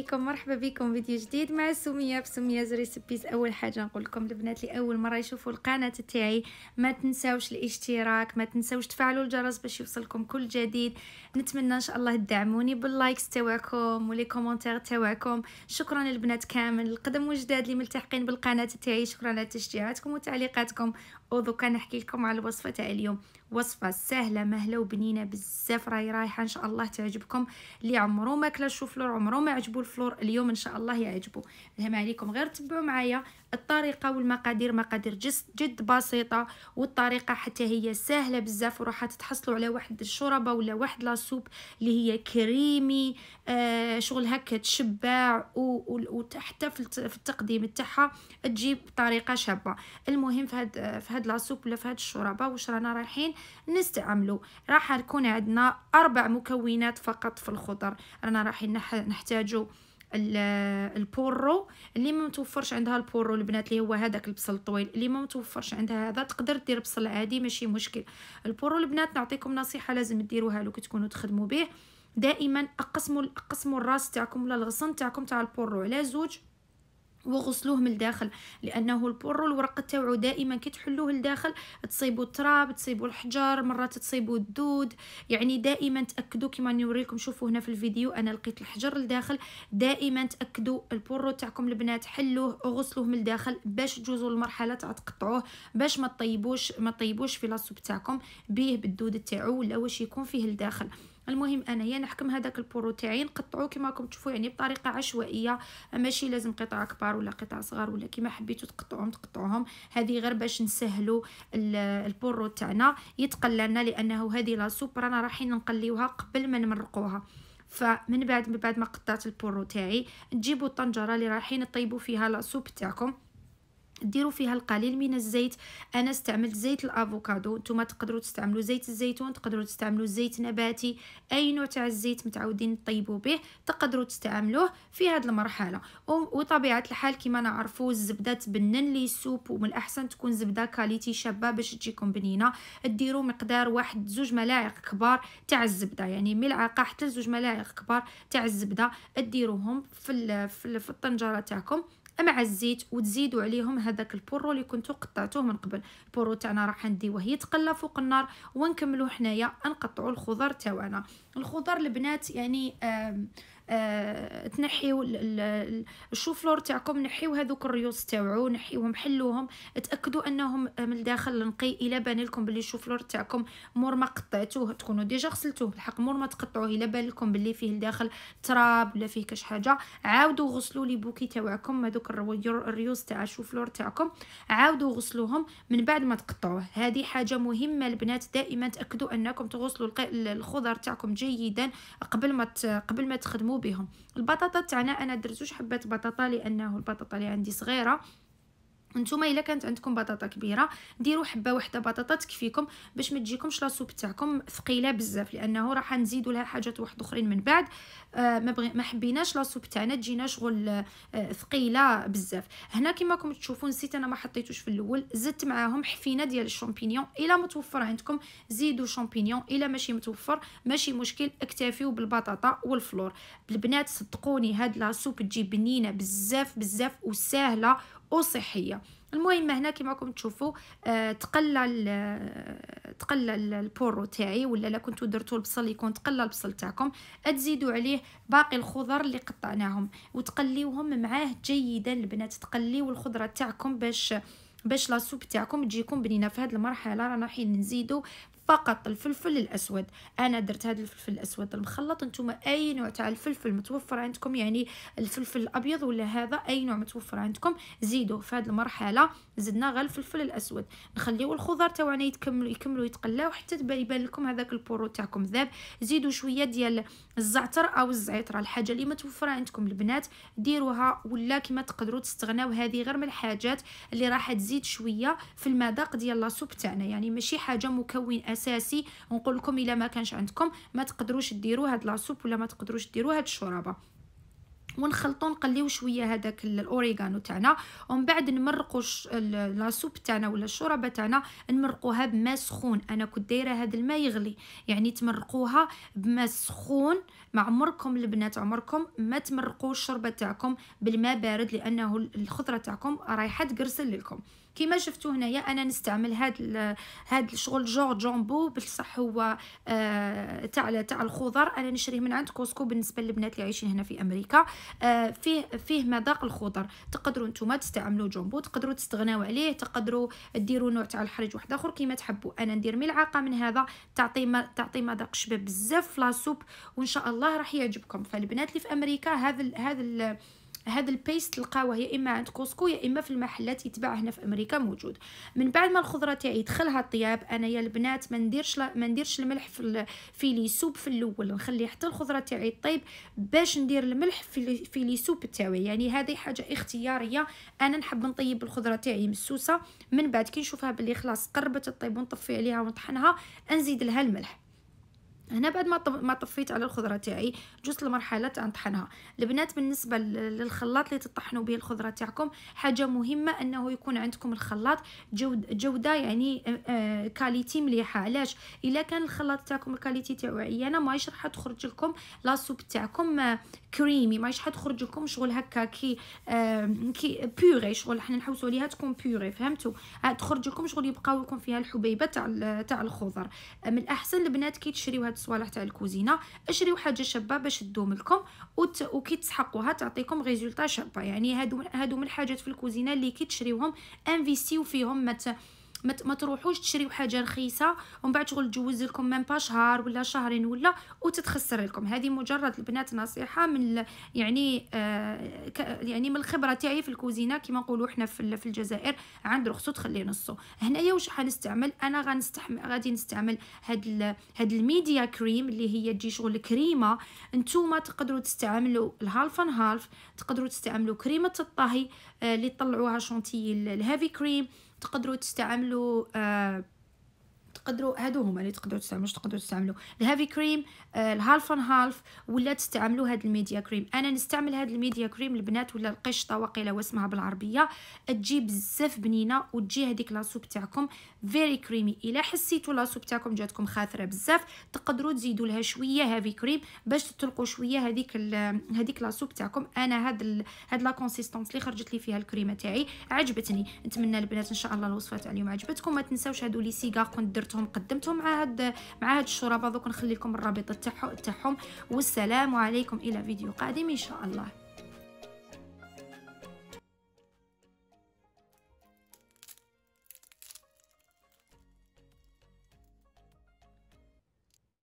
عليكم مرحبا بكم فيديو جديد مع سميه بسميه زري سبيس اول حاجه نقول لكم البنات اللي اول مره يشوفوا القناه تاعي ما تنساوش الاشتراك ما تنساوش تفعلوا الجرس باش يوصلكم كل جديد نتمنى ان شاء الله تدعموني باللايكس تاعكم ولي كومونتير تاعكم شكرا للبنات كامل القدم وجداد اللي ملتحقين بالقناه تاعي شكرا على تشجيعاتكم وتعليقاتكم ودوكا نحكي لكم على الوصفه تاع اليوم وصفه سهله مهله وبنينه بزاف راهي رايحه ان شاء الله تعجبكم اللي عمرو ما كلا شوف عمرو ما عجبو الفلور اليوم ان شاء الله يعجبو الهم عليكم غير تبعوا معايا الطريقه والمقادير مقادير جد بسيطه والطريقه حتى هي سهله بزاف وراح تحصلوا على واحد الشوربه ولا واحد لاسوب اللي هي كريمي آه شغل هكا تشبع وحتى في التقديم تاعها تجيب طريقه شابه المهم في هاد في هاد لاسوب ولا في هاد الشوربه واش رانا رايحين نستعملو راح يكون عندنا اربع مكونات فقط في الخضر رانا رايحين نحتاجو البورو اللي ما متوفرش عندها البورو البنات اللي هو هذاك البصل الطويل اللي ما متوفرش عندها هذا تقدر دير بصل عادي ماشي مشكل البورو البنات نعطيكم نصيحه لازم ديروها لو كتكونوا تخدموا به دائما اقسموا اقسموا الراس تاعكم ولا الغصن تاعكم تاع البورو على زوج وغسلوه من الداخل لانه البر والورق تاعو دائما كي تحلوه لداخل تصيبوا التراب تصيبوا الحجر مرات تصيبوا الدود يعني دائما تاكدوا كما نوريكم شوفوا هنا في الفيديو انا لقيت الحجر لداخل دائما تاكدوا البر تاعكم البنات حلوه وغسلوه من الداخل باش تجوزوا المرحله تاع تقطعوه باش ما تطيبوش ما تطيبوش في لاصوب تاعكم بيه بالدود تاعو ولا واش يكون فيه لداخل المهم انايا نحكم هذاك البورو تاعي نقطعو كما راكم تشوفوا يعني بطريقه عشوائيه ماشي لازم قطع كبار ولا قطع صغار ولا كما حبيتو تقطعوهم تقطعوهم هذه غير باش نسهلوا البورو تاعنا يتقلى لنا لانه هذه لا سوب رانا رايحين نقليوها قبل ما نمرقوها فمن بعد من بعد ما قطعت البورو تاعي تجيبوا الطنجره اللي رايحين تطيبوا فيها لا سوب تاعكم ديروا فيها القليل من الزيت انا استعملت زيت الافوكادو نتوما تقدروا تستعملوا زيت الزيتون تقدروا تستعملوا زيت نباتي اي نوع تاع الزيت متعودين تطيبوا به تقدروا تستعملوه في هذه المرحله وطبيعه الحال كما نعرفوا الزبده تبنن لي السوب ومن الاحسن تكون زبده كاليتي شابه باش تجيكم بنينه ديروا مقدار واحد زوج ملاعق كبار تاع الزبده يعني ملعقه حتى زوج ملاعق كبار تاع الزبده ديروهم في في الطنجره تاعكم مع الزيت وتزيدوا عليهم هذاك البورو اللي كنتو قطعتوه من قبل البورو تاعنا راح نديوه يتقلى فوق النار ونكملوا حنايا نقطعوا الخضر تاعنا الخضر البنات يعني آه آه تنحيو الشو فلور تاعكم نحيو هذوك الريوس تاعو نحيوهم حلوهم تاكدوا انهم من الداخل نقي الا بان لكم بلي الشو فلور تاعكم مور ما قطعتوه تكونوا ديجا غسلتوه بالحق مور ما تقطعوه الا بان لكم بلي فيه الداخل تراب ولا فيه كاش حاجه عاودوا غسلوا لي بوكي تاعكم هذوك الريوس تاع الشوفلور فلور تاعكم عاودوا غسلوهم من بعد ما تقطعوه هذه حاجه مهمه البنات دائما تاكدوا انكم تغسلوا الخضر تاعكم جيدا قبل ما قبل ما تخدموا بهم البطاطا تاعنا انا درت حبات بطاطا لانه البطاطا اللي عندي صغيره نتوما الا كانت عندكم بطاطا كبيره ديروا حبه وحده بطاطا تكفيكم باش ما تجيكمش لا سوب تاعكم ثقيله بزاف لانه راح نزيدوا لها حاجات واحد اخرين من بعد آه ما بغي ما حبيناش لا سوب تاعنا تجينا شغل آه ثقيله بزاف هنا كما راكم تشوفوا نسيت انا ما حطيتوش في الاول زدت معاهم حفينه ديال الشامبينيون الا متوفر عندكم زيدوا شامبينيون الا ماشي متوفر ماشي مشكل اكتفيوا بالبطاطا والفلور البنات صدقوني هاد لا سوب تجي بنينه بزاف بزاف وسهله وصحيه المهم هنا كما راكم تشوفوا آه تقلى آه، تقلى البورو تاعي ولا لا كنتو درتو البصل يكون تقلى البصل تاعكم تزيدوا عليه باقي الخضر اللي قطعناهم وتقليوهم معاه جيدا البنات تقليو الخضره تاعكم باش باش لا تاعكم تجيكم بنينه في هذه المرحله رانا حين نزيدوا فقط الفلفل الاسود انا درت هذا الفلفل الاسود المخلط انتم اي نوع تاع الفلفل متوفر عندكم يعني الفلفل الابيض ولا هذا اي نوع متوفر عندكم زيدوه في هذه المرحله زدنا غير الفلفل الاسود نخليو الخضر تاعنا يتكملوا يكملوا يتقلاو حتى يبان لكم هذاك البورو تاعكم ذاب زيدوا شويه ديال الزعتر او الزعتر الحاجه اللي متوفره عندكم البنات ديروها ولا كما تقدروا تستغناو هذه غير من الحاجات اللي راح تزيد شويه في المذاق ديال لاسوب تاعنا يعني ماشي حاجه مكون اساسي اساسي ونقول لكم الا ما كانش عندكم ما تقدروش ديروا هاد لاسوب ولا ما تقدروش ديروا هاد الشوربه ونخلطو نقليو شويه هذاك الاوريغانو تاعنا ومن بعد نمرقوا لاسوب تاعنا ولا الشوربه تاعنا نمرقوها بماء سخون انا كنت دايره هذا الماء يغلي يعني تمرقوها بماء سخون ما عمركم البنات عمركم ما تمرقوا الشوربه تاعكم بالماء بارد لانه الخضره تاعكم رايحه تقرسل لكم كما شفتوا هنايا انا نستعمل هاد هاد الشغل جور جامبو بالصح هو آه تاع تاع الخضر انا نشريه من عند كوسكو بالنسبه للبنات اللي عايشين هنا في امريكا آه فيه فيه مذاق الخضر تقدروا نتوما تستعملوا جامبو تقدروا تستغناو عليه تقدروا ديروا نوع تاع الحريج واحد اخر كيما تحبوا انا ندير ملعقه من هذا تعطي ما تعطي مذاق شباب بزاف في وان شاء الله راح يعجبكم فالبنات اللي في امريكا هذا هذا هذا البيست تلقاوه يا اما عند كوسكو يا اما في المحلات يتباع هنا في امريكا موجود من بعد ما الخضره تاعي دخلها الطياب انا يا البنات ما نديرش ما نديرش الملح في في لي سوب في الاول نخلي حتى الخضره تاعي طيب باش ندير الملح في في لي سوب تاعي يعني هذه حاجه اختياريه انا نحب نطيب الخضره تاعي مسوسه من بعد كي نشوفها بلي خلاص قربت تطيب ونطفي عليها ونطحنها نزيد لها الملح هنا بعد ما ما طفيت على الخضره تاعي جوزت المرحله تاع نطحنها البنات بالنسبه للخلاط اللي تطحنوا به الخضره تاعكم حاجه مهمه انه يكون عندكم الخلاط جود... جوده يعني كاليتي آه، آه، مليحه علاش الا كان الخلاط تاعكم الكاليتي تاعو عيانه ماهيش راح تخرج لكم لا سوب تاعكم آه... كريمي ماهيش حتخرج لكم شغل هكا كي آه، كي بيغي شغل حنا نحوسوا عليها تكون بيغي فهمتوا تخرج لكم شغل يبقاو لكم فيها الحبيبه تاع تاع الخضر من الاحسن البنات كي تشريو هاد الصوالح تاع الكوزينه اشريو حاجه شابه باش تدوم لكم وت... وكي تسحقوها تعطيكم ريزولطا شابه يعني هادو هادو من الحاجات في الكوزينه اللي كي تشريوهم انفيستيو فيهم مت... ما تروحوش تشريو حاجه رخيصه ومن بعد شغل تجوز لكم ميم با شهر ولا شهرين ولا وتتخسر لكم هذه مجرد البنات نصيحه من يعني آه يعني من الخبره تاعي في الكوزينه كما نقولوا حنا في, في الجزائر عند رخصو تخلي نصو هنايا واش حنستعمل انا غنستعمل غادي نستعمل هاد هاد الميديا كريم اللي هي تجي شغل كريمه نتوما تقدروا تستعملوا الهالف ان هالف تقدروا تستعملوا كريمه الطهي آه اللي طلعوها شونتيي الهافي كريم تقدروا تستعملوا آه، تقدروا هادو هما اللي تقدروا تستعملوا تقدروا تستعملوا الهافي كريم الهالف ان هالف ولا تستعملوا هاد الميديا كريم انا نستعمل هاد الميديا كريم البنات ولا القشطه وقيله واسمها بالعربيه تجي بزاف بنينه وتجي هذيك لاصوب تاعكم فيري كريمي الا حسيتوا لاصوب تاعكم جاتكم خاثره بزاف تقدروا تزيدوا لها شويه هافي كريم باش تطلقوا شويه هذيك هذيك لاصوب تاعكم انا هاد ال... هاد لا كونسيستونس اللي خرجت لي فيها الكريمه تاعي عجبتني نتمنى البنات ان شاء الله الوصفه تاع اليوم عجبتكم ما تنساوش هادو لي سيغار كنت درت درتهم قدمتهم مع هاد مع هاد الشربه دوك نخلي لكم الرابط تاعهم والسلام عليكم الى فيديو قادم ان شاء الله